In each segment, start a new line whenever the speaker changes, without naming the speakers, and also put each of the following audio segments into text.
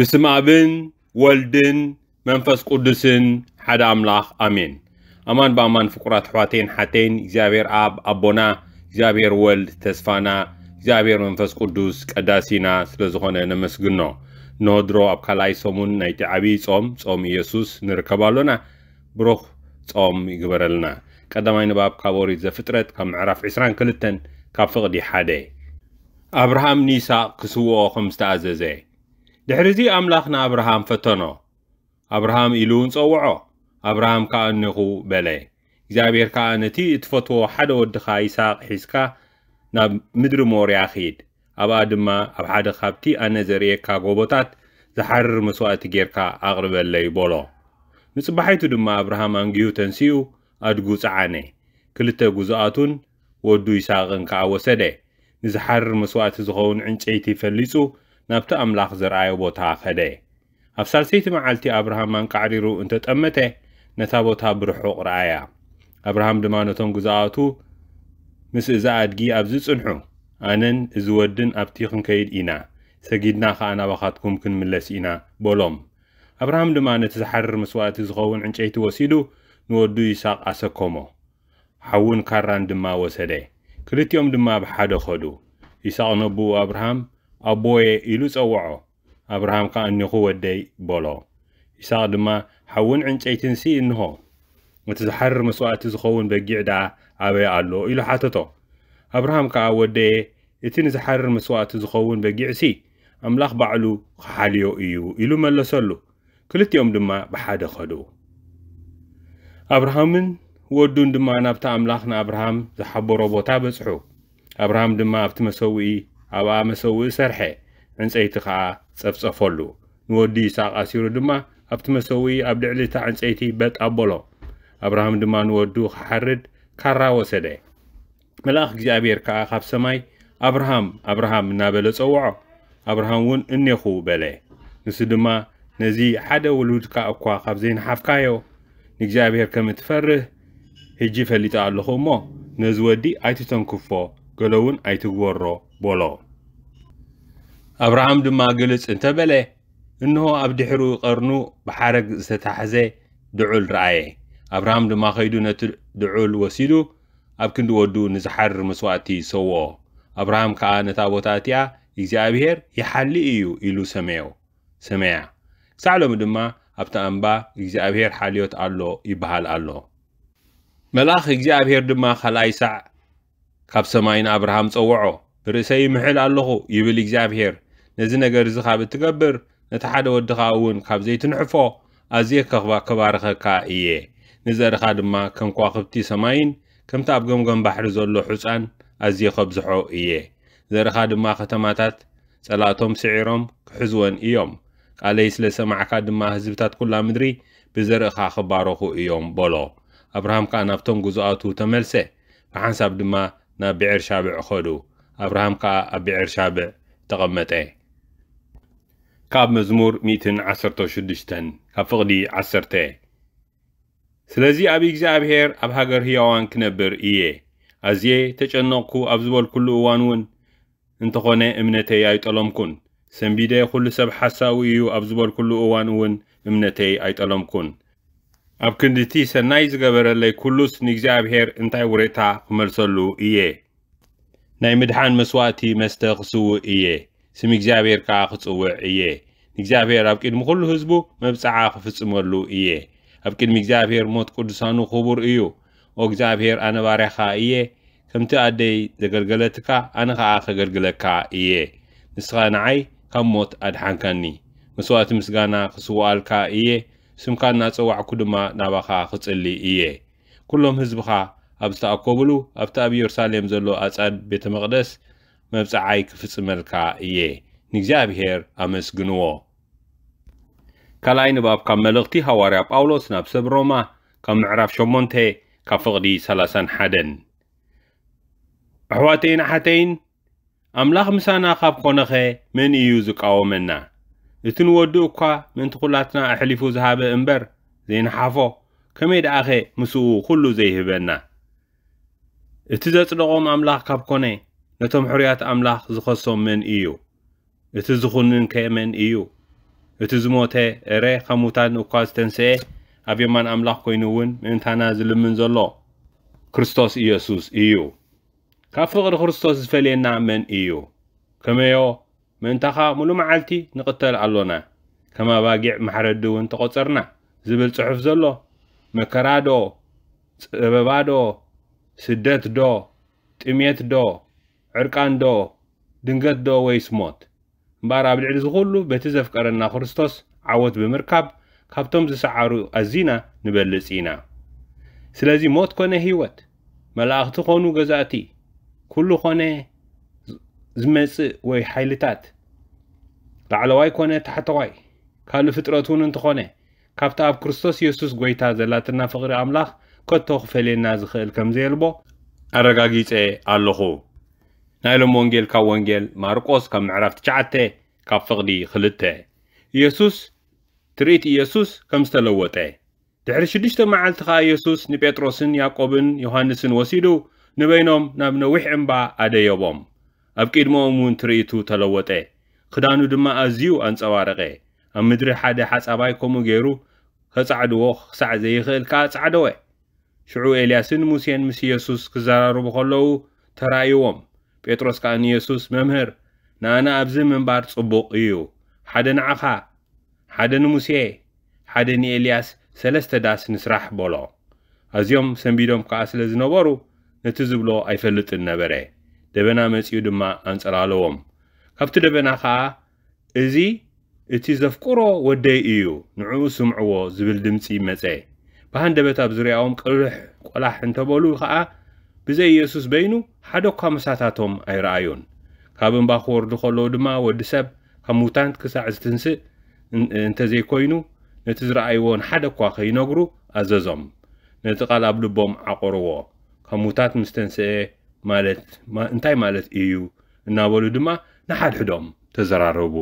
ብስም አብን ወልድን መንፈስ ቅዱስን ሓደ ኣምላኽ ኣሜን ኣማን በኣማን ፍቁራት ኣሕዋተይን ሓተይን እግዚኣብሔር ኣብ ኣቦና እግዚኣብሔር ወልድ ተስፋና እግዚኣብሔር መንፈስ ቅዱስ ቀዳሲና ስለ ዝኾነ ነመስግኖ ንሆድሮ ኣብ ካልኣይ ሰሙን ናይቲ ዓብዪ ጾም ጾም ኢየሱስ ንርከብ ኣሎና ብሩኽ ጾም ይግበረልና ቀዳማይ ንባብ ካብ ኦሪት ዘፍጥረት ካብ ምዕራፍ 22 ካብ ፍቕዲ ሓደ ኣብርሃም ንይስቅ ክስውኦ ከም ዝተኣዘዘ ድሕሪቲ ኣምላኽና ኣብርሃም ፈተኖ ኣብርሃም ኢሉ ንፀውዖ ኣብርሃም ከዓ እኒኹ በለ እግዚኣብሔር ከዓ ነቲ እትፈትዎ ሓደ ወድኻ ይስቅ ሒዝካ ናብ ምድሪ ሞርያ ኺድ ኣብኣ ድማ ኣብ ሓደ ካብቲ ኣነ ዘርእየካ ጎቦታት ዝሓርር መስዋእቲ ጌርካ ኣቕርበለይ በሎ ንፅባሒቱ ድማ ኣብርሃም ኣንግዩ ተንስኡ ኣድጉ ፀዓነ ክልተ ጉዝኣቱን ወዱ ይስቅን ከዓ ወሰደ ንዝሓርር መስዋእቲ ዝኸውን ዕንጨይቲ ፈሊፁ ናብቲ ኣምላኽ ዝረኣዮ ቦታ ኸደ ኣብ ሳልሰይቲ መዓልቲ ኣብርሃም ማንቃዕሪሩ እንተጠመተ ነታ ቦታ ብርሑቕ ረኣያ ኣብርሃም ድማ ነቶም ግዛኣቱ ምስ እዛ ኣድጊ ኣብዚ ፅንሑ ኣነን እዚ ወድን ኣብቲ ክንከይድ ኢና ሰጊድና ከዓ ናባኻትኩም ክንምለስ ኢና በሎም ኣብርሃም ድማ ነቲ ዝሓርር መስዋእቲ ዝኸውን ዕንጨይቲ ወሲዱ ንወዱ ይስቅ ኣሰኮሞ ሓውን ካራን ድማ ወሰደ ክልቲኦም ድማ ብሓደ ኸዱ ይስቅ ነብኡ ኣብርሃም ኣቦየ ኢሉ ፀውዖ ኣብርሃም ከዓ እኒኹ ወደይ በሎ ይስቅ ድማ ሓውን ዕንጨይትን ሲ እንሆ እቲ ዝሓርር መስዋእቲ ዝኸውን በጊዕ ደኣ ኣበይ ኣሎ ኢሉ ሓተቶ ኣብርሃም ከዓ ወደየ እቲ ንዝሓርር መስዋእቲ ዝኸውን በጊዕ ሲ ኣምላኽ ባዕሉ ክሓልዮ እዩ ኢሉ መለሰሉ ክልቲኦም ድማ ብሓደ ኸዱ ኣብርሃምን ወዱን ድማ ናብቲ ኣምላኽ ንኣብርሃም ዝሓበሮ ቦታ በፅሑ ኣብርሃም ድማ ኣብቲ መሰዊኢ ኣብኣ መሰዊኢ ሰርሐ ዕንፀይቲ ከዓ ጸፍጸፈሉ ንወዲ ይስቅ ኣሲሩ ድማ ኣብቲ መሰዊኢ ኣብ ልዕሊ እታ ዕንፀይቲ በጥ ኣበሎ ኣብርሃም ድማ ንወዱ ክሓርድ ካራ ወሰደ መልኣኽ እግዚኣብሔር ከዓ ካብ ሰማይ ኣብርሃም ኣብርሃም እናበለ ጸውዖ ኣብርሃም እውን እኔኹ በለ ንሱ ድማ ነዚ ሓደ ውሉድካ እኳ ካብ ዘይነሓፍካዮ ንእግዚኣብሔር ከም እትፈርህ ሕጂ ፈሊጣ ኣለኹ እሞ ነዚ ወዲ ኣይትተንክፎ ገሎ እውን ኣይትግበሮ بولو ኣብርሃም ድማ ግልጽ እንተበለ እንሆ ኣብ ድሕሪኡ ቐርኑ ብሓረግ ዝተታሕዘ ድዑል ረኣየ ኣብርሃም ድማ ኸይዱ ነቲ ድዑል ወሲዱ ኣብ ክንዲ ወዱ ንዝሓርር መስዋእቲ ሰውኦ ኣብርሃም ከዓ ነታ ቦታ እቲኣ እግዚኣብሔር ይሓሊ እዩ ኢሉ ሰመዮ ሰመያ ክሳዕ ሎሚ ድማ ኣብታ እምባ እግዚኣብሔር ሓልዮት ኣሎ ይበሃል ኣሎ መልኣኽ እግዚኣብሔር ድማ ካልኣይ ሳዕ ካብ ሰማይ ንኣብርሃም ፀውዖ ርእሰይ ምሕል ኣለኹ ይብል እግዚኣብሔር ነዚ ነገር እዚ ካብ እትገብር ነቲ ሓደ ወድኻ እውን ካብ ዘይትንሕፎ ኣዝየ ከባርኸካ እየ ንዘርኻ ድማ ከም ከዋኽብቲ ሰማይን ከምቲ ኣብ ገምገም ባሕሪ ዘሎ ሑፃን ኣዝየ ከብዝሖ እየ ዘርኻ ድማ ከተማታት ጸላቶም ስዒሮም ክሕዝወን እዮም ቃለይ ስለ ሰማዕካ ድማ ህዝብታት ኩላ ምድሪ ብዘርእኻ ክባረኹ እዮም በሎ ኣብርሃም ከዓ ናብቶም ጉዝኣቱ ተመልሰ ብሓንሳብ ድማ ናብ ብዕር ሻብዕ ኸዱ ኣብርሃም ከዓ ኣብ ብዕር ሻብዕ ተቐመጠ ካብ መዝሙር 116 ካብ ፍቕዲ 10 ስለዚ ኣብ እግዚኣብሔር ኣብ ሃገር ህያዋን ክነብር እየ ኣዝየ ተጨነቕኩ ኣብ ዝበልኩሉ እዋን እውን እንተኾነ እምነተይ ኣይጠለምኩን ሰንቢደ ኩሉ ሰብ ሓሳዊ እዩ ኣብ ዝበልኩሉ እዋን እውን እምነተይ ኣይጠለምኩን ኣብ ክንዲቲ ሰናይ ዝገበረለይ ኩሉስ ንእግዚኣብሔር እንታይ ውሬታ ክመልሰሉ እየ ናይ ምድሓን መስዋእቲ መስተ ክስውዕ እየ ስም እግዚኣብሔር ከዓ ክፅውዕ እየ እግዚኣብሔር ኣብ ቅድሚ ኩሉ ህዝቡ መብፅዓ ክፍፅመሉ እየ ኣብ ቅድሚ እግዚኣብሔር ሞት ቅዱሳኑ ክቡር እዩ ኦ እግዚኣብሔር ኣነ ባርያኻ እየ ከምቲ ኣደይ ዘገልገለትካ ኣነ ከዓ ከገልግለካ እየ ንስኻ ንዓይ ካብ ሞት ኣድሓንካኒ መስዋእቲ ምስጋና ክስውኣልካ እየ ስምካ እናፀዋዕኩ ድማ ናባኻ ክፅሊ እየ ኩሎም ህዝብኻ ኣብ ዝተኣከብሉ ኣብቲ ኣብ ኢየሩሳሌም ዘሎ ኣጻድ ቤተ መቕደስ መብፅዓይ ክፍጽመልካ እየ ንእግዚኣብሔር ኣመስግንዎ ካልኣይ ንባብ ካብ መልእኽቲ ሃዋርያ ጳውሎስ ናብ ሰብ ሮማ ካብ ምዕራፍ 8 ካብ ፍቕዲ 31 ኣሕዋተይን ኣሓተይን ኣምላኽ ምሳና ካብ ኾነኸ መን እዩ ዝቃወመና እቲ ንወዱ እኳ ምእንቲ ዅላትና ኣሕሊፉ ዝሃበ እምበር ዘይነሓፎ ከመይ ደኣኸ ምስኡ ዅሉ ዘይህበና እቲ ዘጽደቖም ኣምላኽ ካብ ኮነ ነቶም ሕርያት ኣምላኽ ዝኸሶም መን እዩ እቲ ዝኹንን ከ መን እዩ እቲ ዝሞተ እረ ካብ ሙታን እኳ ዝተንስአ ኣብ የማን ኣምላኽ ኮይኑ እውን ምእንታና ዝልምን ዘሎ ክርስቶስ ኢየሱስ እዩ ካብ ፍቕሪ ክርስቶስ ዝፈልየና መን እዩ ከመዮ ምእንታኻ ሙሉእ መዓልቲ ንቕተል ኣሎና ከም ኣባጊዕ ማሕረዲ እውን ተቖፀርና ዝብል ጽሑፍ ዘሎ መከራዶ ፀበባዶ ስደት ዶ? ጥሜት ዶ? ዕርቃን ዶ? ድንገት ዶ ወይስ ሞት? እምበር ኣብ ልዕሊ እዚ ኩሉ በቲ ዘፍቀረና ክርስቶስ ዓወት ብምርካብ ካብቶም ዝሰዓሩ ኣዚና ንበልፅ ኢና ስለዚ ሞት ኮነ ህይወት መላእኽቲ ኾኑ ገዛእቲ ኩሉ ኾነ ዝመፅእ ወይ ሓይልታት ላዕለዋይ ኮነ ታሕተዋይ ካልእ ፍጥረት እውን እንተኾነ ካብቲ ኣብ ክርስቶስ ኢየሱስ ጎይታ ዘላትና ፍቕሪ ኣምላኽ ከቶ ክፈለየና ዝኽእል ከም ዘየልቦ ኣረጋጊፀ ኣለኹ ናይ ሎም ወንጌል ካብ ወንጌል ማርቆስ ካብ ምዕራፍ ትሽዓተ ካብ ፍቕዲ ክልተ ኢየሱስ ትርኢት ኢየሱስ ከም ዝተለወጠ ድሕሪ ሽዱሽተ መዓልቲ ኸዓ ኢየሱስ ንጴጥሮስን ያዕቆብን ዮሃንስን ወሲዱ ንበይኖም ናብ ነዊሕ እምባ ኣደየቦም ኣብ ቂድሞኦም እውን ትርኢቱ ተለወጠ ክዳኑ ድማ ኣዝዩ ኣንጸባረቐ ኣብ ምድሪ ሓደ ሓጻባይ ከምኡ ገይሩ ከጻዕድዎ ክሳዕ ዘይኽእል ከዓ ጻዕደወ شعو إلياسين موسيان مسي يسوس كزارارو بخلو ترايوام بيتروس كان يسوس ممهر نانا أبزي من بار صبوق إيو حدن عقا حدن موسيه حدن إلياس سلست داس نسرح بولو أزيوم سنبيدوم كاسل زنوبرو نتزبلو أيفلت النبري دبنا مسيو دما أنسرالووم كفت دبنا خا إزي إتي زفكورو ودي إيو نعو سمعوو زبل دمسي مسيه ብሃንደበት ኣብ ዝርያኦም ቅልሕ ቆላሕ እንተበሉ ከዓ ብዘይ ኢየሱስ በይኑ ሓደ እኳ መሳታቶም ኣይረኣዩን ካብ እምባ ክወርዱ ከለዉ ድማ ወዲ ሰብ ካብ ሙታንት ክሳዕ ዝትንስእ እንተዘይኮይኑ ነቲ ዝረኣይዎን ሓደ እኳ ከይነግሩ ኣዘዞም ነቲ ቓል ኣብ ልቦም ዓቆርዎ ካብ ሙታት ምስ ተንስአ ማለት እንታይ ማለት እዩ እናበሉ ድማ ንሓድሕዶም ተዘራረቡ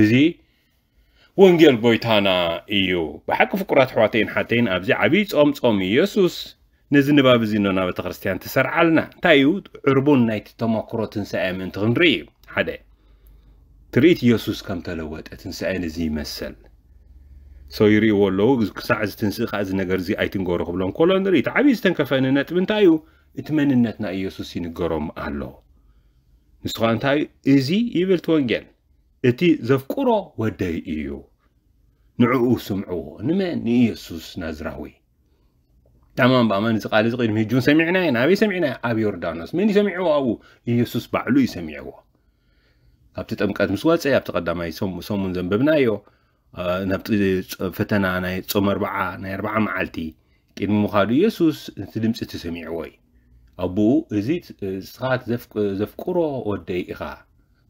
እዚ ونجل بويتانا إيو بحق فكرات حواتين حاتين أبزي عبيد صوم صوم يسوس نزل نباب زينونا بتغرستيان تسرع لنا تايود عربون نايت تماكرو تنسى من تغنري حدا تريت يسوس كم تلوت تنسى زي مسل سويري ولو ساعة تنسى خاز نجر زي ايتن غورو قبلون كولون ريت عبيد تنكفان النت من تايو اتمنى النت نا يسوس ينقرم الله نسخان تاي ازي يبل تونجل እቲ ዘፍቅሮ ወደይ እዩ ንዕኡ ስምዕዎ ንመን ንኢየሱስ ናዝራዊ ተማም ብኣማን እዚ ቃል እዚ ቅድሚ ሕጁን ሰሚዕና ኢና ኣበይ ሰሚዕና ኣብ ዮርዳኖስ መን ይሰሚዕዎ ኣብኡ ኢየሱስ ባዕሉ ይሰሚዕዎ ኣብቲ ጥምቀት ምስ ወፀ ኣብቲ ቀዳማይ ሰሙን ዘንብብናዮ ናብቲ ፈተና ናይ ጾም ኣርበዓ ናይ ኣርበዓ መዓልቲ ቅድሚ ምዃዱ ኢየሱስ እቲ ድምፂ እቲ ሰሚዕዎ እዩ ኣቦኡ እዚ ስኻት ዘፍቅሮ ወደይ ኢኻ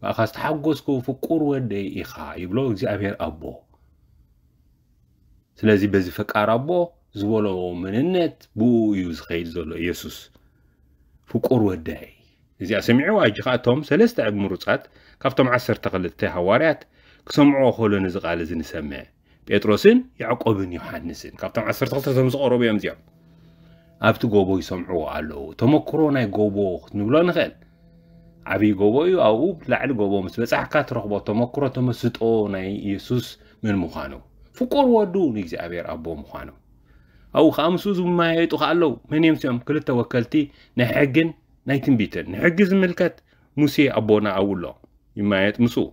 أخاست حقوسكو فكور ودي إخا يبلو إجزي أبير أبو سلازي بزي فكار أبو زولو من النت بو يوز خيل زولو يسوس فكور ودي إزي أسمعو أجيخاتهم سلست عب مروسات كافتهم عسر تغلت تيها واريات كسمعو خولو نزغال زي نسمع بيتروسين يعقوب يوحنسين كافتهم عسر تغلت تهم زغورو بيام زيام أبتو غوبو يسمعو عالو تمو كورونا غوبو نبلو نخيل ዓብዪ ጎቦ እዩ ኣብኡ ላዕሊ ጎቦ ምስ በፃሕካ ትረኽቦ ተመክሮ ተመስጦ ናይ ኢየሱስ ምን ምዃኑ ፍቁር ወዱ ንእግዚኣብሔር ኣቦ ምዃኑ ኣብኡ ከዓ ምስኡ ዝመያየጡ ከዓ ኣለዉ መን እዮም ሲኦም ክልተ ወከልቲ ናይ ሕግን ናይ ትንቢትን ንሕጊ ዝምልከት ሙሴ ኣቦና ኣብውሎ ይመያየጥ ምስኡ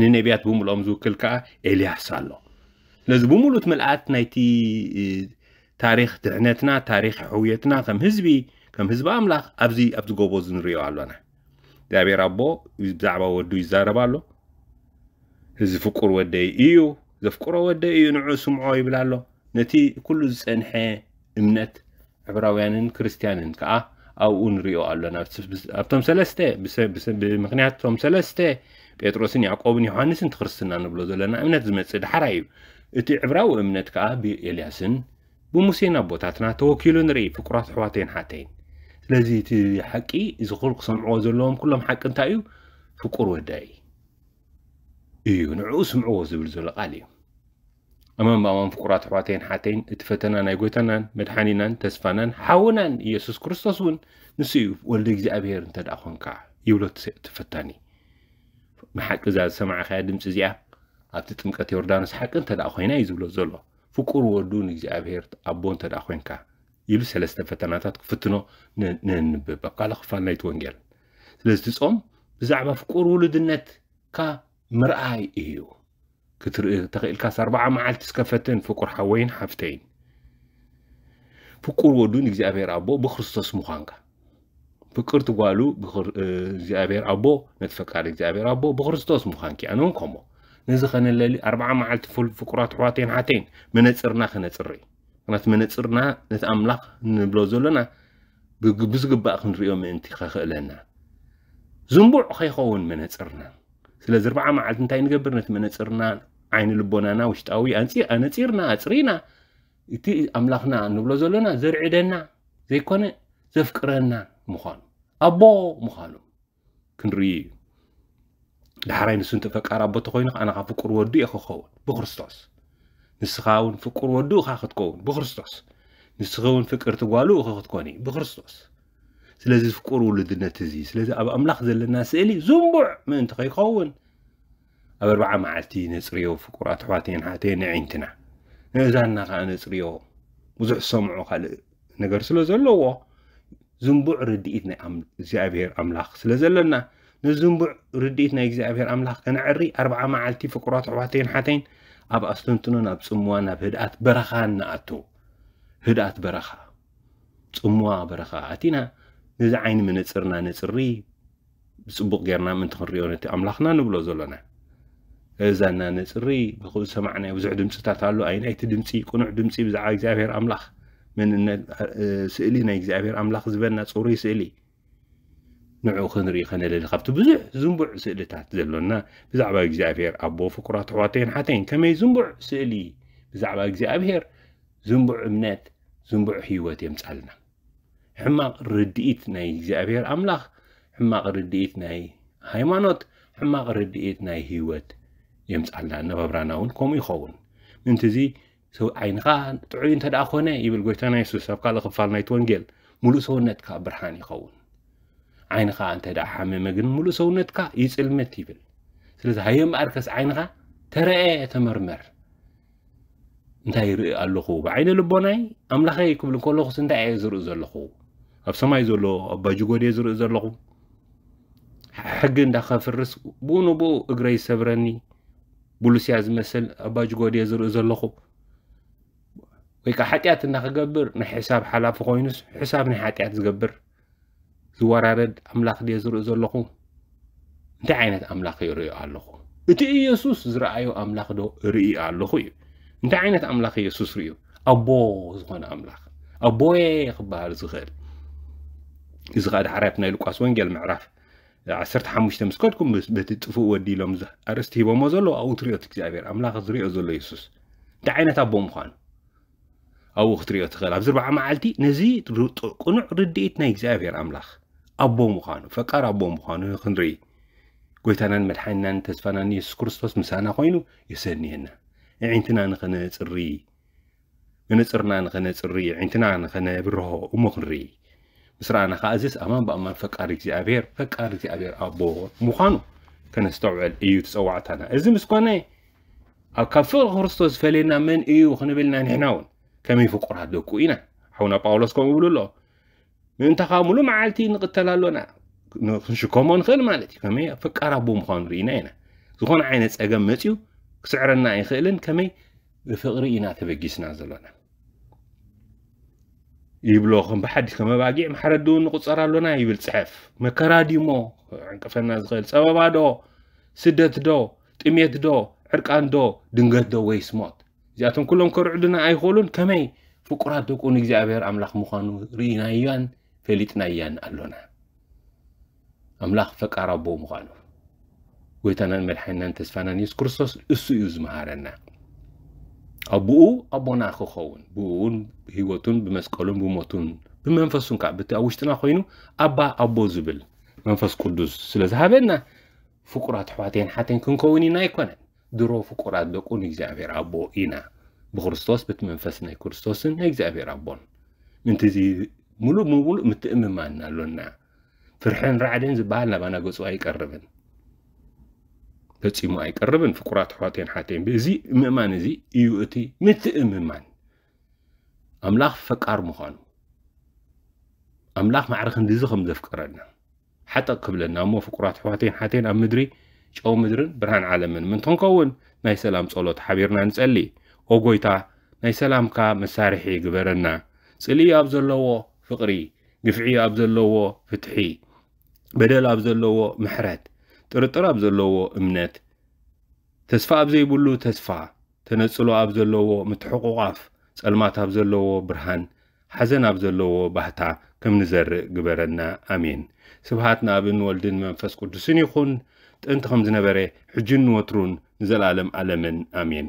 ንነቢያት ብምልኦም ዝውክል ከዓ ኤልያስ ኣሎ ስለዚ ብምሉእ እቲ መልኣት ናይቲ ታሪክ ድሕነትና ታሪክ ሕውየትና ከም ህዝቢ ከም ህዝቢ ኣምላኽ ኣብዚ ኣብቲ ጎቦ እዚ ንሪኦ ኣለና እግዚኣብሔር ኣቦ ብዛዕባ ወዱ ይዛረብ ኣሎ እዚ ፍቁር ወደይ እዩ ዘፍቅሮ ወደይ እዩ ንዑ ስምዖ ይብል ኣሎ ነቲ ኩሉ ዝፀንሐ እምነት ዕብራውያንን ክርስትያንን ከዓ ኣብኡ ንሪኦ ኣለና ኣብቶም ሰለስተ ብምክንያት እቶም ሰለስተ ጴጥሮስን ያዕቆብን ዮሃንስን ትክርስትና ንብሎ ዘለና እምነት ዝመፅእ ዳሓራ እዩ እቲ ዕብራዊ እምነት ከዓ ብኤልያስን ብሙሴን ኣቦታትና ተወኪሉ ንርኢ ፍቁራት ኣሕዋተይን ሓተይን ስለዚ እቲ ሓቂ እዚ ዝኽእሉ ክሰምዕዎ ዘለዎም ኩሎም ሓቂ እንታይ እዩ ፍቁር ወዳይ እዩ ንዕኡ ስምዕዎ ዝብል ዘሎ ቃል እዩ ኣማን ብኣማን ፍቁራት ኣሕዋተይን ሓተይን እቲ ፈተና ናይ ጎይታናን መድሓኒናን ተስፋናን ሓውናን ኢየሱስ ክርስቶስ እውን ንስ እዩ ወልዲ እግዚኣብሄር እንተ ደኣ ኮንካ ይብሎ ትፈታኒ ንሓቂ እዛ ዝሰማዕኸያ ድምፂ እዚኣ ኣብቲ ጥምቀት ዮርዳኖስ ሓቂ እንተ ደኣ ኮይና እዩ ዝብሎ ዘሎ ፍቁር ወዱ ንእግዚኣብሄር ኣቦ እንተ ደኣ ኮንካ يلو سلسلة فتناتات فتنو نن بقال خفال نايت ونجل سلسلة صوم بزعما فكور ولد النت كا مرأي ايو كتر تقيل كاس أربعة معال تسكفتن فكور حوين حفتين فكور ودون إجزابير أبو بخرسطس مخانكا فكر تقالو بخر إجزابير أبو نتفكار إجزابير أبو بخرسطس مخانكي أنون كومو نزخن اللي أربعة معال تفول فكورات حواتين حتين منتصرنا خنتصرين ምክንያቱ መነፅርና ነቲ ኣምላኽ ንብሎ ዘለና ብዝግባእ ክንሪኦ ምእንቲ ከኽእለና ዝንቡዕ ከይኸውን መነፅርና ስለዚ ርብዓ መዓልቲ እንታይ ንገብር ነቲ መነፅርና ዓይኒ ልቦናና ውሽጣዊ ኣነፂርና ኣፅሪና እቲ ኣምላኽና ንብሎ ዘለና ዘርዕደና ዘይኮነ ዘፍቅረና ምዃኑ ኣቦ ምዃኑ ክንርኢ እዩ ዳሕራይ ንሱ እንተፈቃር ኣቦ ተኮይኑ ኣነ ካብ ፍቁር ወዱ እየ ክኸውን ብክርስቶስ نسخه اون فکر و دو خاک تکون بخرستوس نسخه اون فکر تقوالو خاک تکونی بخرستوس سلزی فکر ولد نتیزی سلزی اب املاخ ذل ناسیلی زنبع من تقی خون اب ربع معتی نسریو فکرات حاتین حاتین عین تنه نزد نه قان نسریو مزح سمع خال نگر سلزی لوا زنبع ردیت نه املاخ سلزی لنه نزنبع ردیت نه املاخ کن عری اربع معتی فکرات حاتین حاتین أب أسلمتنون أب سموان أب هدأت برخا ناتو هدأت برخا سموا برخا أتينا نزعين من نصرنا نصري بسبق غيرنا من تخريون أتي أملاخنا نبلو زولنا إذا نصري بخل سمعنا وزع دمسي تتعلو أين أي تدمسي كنوع دمسي بزع إجزابير أملاخ من سئلي نا إجزابير أملاخ زبنا صوري سئلي ንዕኡ ክንርኢ ከነለሊ ካብቲ ብዙሕ ዝንቡዕ ስእልታት ዘሎና ብዛዕባ እግዚኣብሔር ኣቦ ፍቁራት ኣሕዋተይን ሓተይን ከመይ ዝንቡዕ ስእሊ ብዛዕባ እግዚኣብሔር ዝንቡዕ እምነት ዝንቡዕ ህይወት የምፃልና ሕማቕ ርድኢት ናይ እግዚኣብሔር ኣምላኽ ሕማቕ ርድኢት ናይ ሃይማኖት ሕማቕ ርድኢት ናይ ህይወት የምፃልና ነባብራና እውን ከምኡ ይኸውን ምንቲ እዚ ሰው ዓይንኻ ጥዑይ እንተ ደኣ ኮነ ይብል ጎይታና የሱስ ኣብ ካልእ ክፋል ናይቲ ወንጌል ሙሉእ ሰውነትካ ብርሃን ይኸውን ዓይንኻ እንተ ደኣ ሓመመ ግን ሙሉእ ሰውነትካ ይፅልመት ይብል ስለዚ ሃየምኣርከስ ዓይንኻ ተረአ ተመርመር እንታይ ይርኢ ኣለኹ ብዓይነ ልቦናይ ኣምላኸይ ክብል ከለኹስ እንታይ እየ ዝርኢ ዘለኹ ኣብ ሰማይ ዘሎ ኣባጅጎዴ ዝርኢ ዘለኹ ሕጊ እንዳኸፍርስ ብኡ ንብኡ እግረይ ሰብረኒ ብሉስያ ዝመስል ኣባጅጎዴ ዝርኢ ዘለኹ ወይ ከዓ ሓጢኣት እንዳክገብር ናይ ሕሳብ ሓላፊ ኮይኑስ ሕሳብ ናይ ሓጢኣት ዝገብር زوارد أملاخ دي زرق زلخو دعينت أملاخ يرئي ألخو إتي يسوس زرأيو أملاخ دو رئي ألخو دعينت أملاخ يسوس ريو أبو زغن أملاخ أبو يخبار زغل إزغاد حرابنا يلقاس وانجل معرف عصرت حموش تمسكتكم بتتفو ودي لمزة أرستي بما زلو أو تريو تكزابير أملاخ زرئي زلو يسوس دعينت أبو مخان أو أختريو تغلب زربع معالتي نزي قنع رديتنا يكزابير أملاخ أبو مخانو فكر أبو مخانو خنري قيتنا مدحنا تسفنا يسوع كرستوس مسانا خوينو يسنينا عينتنا نخنات الري منصرنا نخنات الري عينتنا نخنات بره ومخنري مسرعنا خازس أمام بأمان فكارك زي أبير فكارك زي أبير أبو مخانو كان استوعب إيو تسوعتنا إذا مسكونا أكفل خرستوس فلينا من إيو خنبلنا نحنون كم يفكر هادو كوينا حونا باولوس كم يقولوا له ንንታኻ ሙሉእ መዓልቲ ንቕተል ኣሎና ክንሽከሞ ንኽእል ማለት እዩ ከመይ ፈቃራቦ ምዃኑ ርኢና ኢና ዝኾነ ዓይነት ፀገም መፅኡ ክስዕረና ኣይኽእልን ከመይ ብፍቕሪ ኢና ተበጊስና ዘለና ይብሎ ከም ብሓዲስ ከመባጊዕ ማሕረድ እውን ንቁፀር ኣሎና ይብል ፅሕፍ መከራ ዲሞ ዕንቅፈና ዝኽእል ፀበባ ዶ ስደት ዶ ጥሜት ዶ ዕርቃን ዶ ድንገት ዶ ወይስ ሞት እዚኣቶም ኩሎም ከርዕዱና ኣይኽእሉን ከመይ ፍቁራት ደቁን እግዚኣብሔር ኣምላኽ ምዃኑ ርኢናዮን فليتنا يان ألونا أملاخ فكارا بو مغانو ويتانا ملحنان تسفانا نيس كرسوس اسو يوز مهارنا أبوو أبونا أخو خوون بوون هيوتون بمسكولون بموتون بمنفسون كابتة أوشتنا خوينو أبا أبو زبل منفس قدوس سلزهابنا فقرات حواتين حاتين كن كوني نايكونا درو فقرات بكون إجزابير أبو إنا بخرسطوس بتمنفسنا كرسطوسن إجزابير أبون انتزي ሙሉእ ብምሉእ ምትእምማን ኣሎና ፍርሕን ራዕድን ዝበሃል ናባና ገፁ ኣይቀርብን ፈፂሙ ኣይቀርብን ፍቁራት ኣሕዋተይን ሓተይን ብእዚ ምእማን እዚ እዩ እቲ ምትእምማን ኣምላኽ ፈቃር ምዃኑ ኣምላኽ ማዕረ ክንዲዚ ከም ዘፍቀረና ሓጠቕ ክብለና እሞ ፍቁራት ኣሕዋተይን ሓተይን ኣብ ምድሪ ጨው ምድርን ብርሃን ዓለምን ምንትንከውን ናይ ሰላም ጸሎት ሓቢርና ንጸሊ ኦ ጎይታ ናይ ሰላምካ መሳርሒ ግበረና ጽልኢ ኣብ ዘለዎ ፍቕሪ ግፍዒ ኣብ ዘለዎ ፍትሒ በደል ኣብ ዘለዎ ምሕረት ጥርጥር ኣብ ዘለዎ እምነት ተስፋ ኣብ ዘይብሉ ተስፋ ተነፅሎ ኣብ ዘለዎ ምትሕቑቓፍ ጸልማት ኣብ ዘለዎ ብርሃን ሓዘን ኣብ ዘለዎ ባህታ ከም ንዘርእ ግበረና ኣሜን ስብሃት ንኣብን ወልድን መንፈስ ቅዱስን ይኹን ጥንቲ ከም ዝነበረ ሕጅን ንወትሩን ንዘለኣለም ዓለምን ኣሜን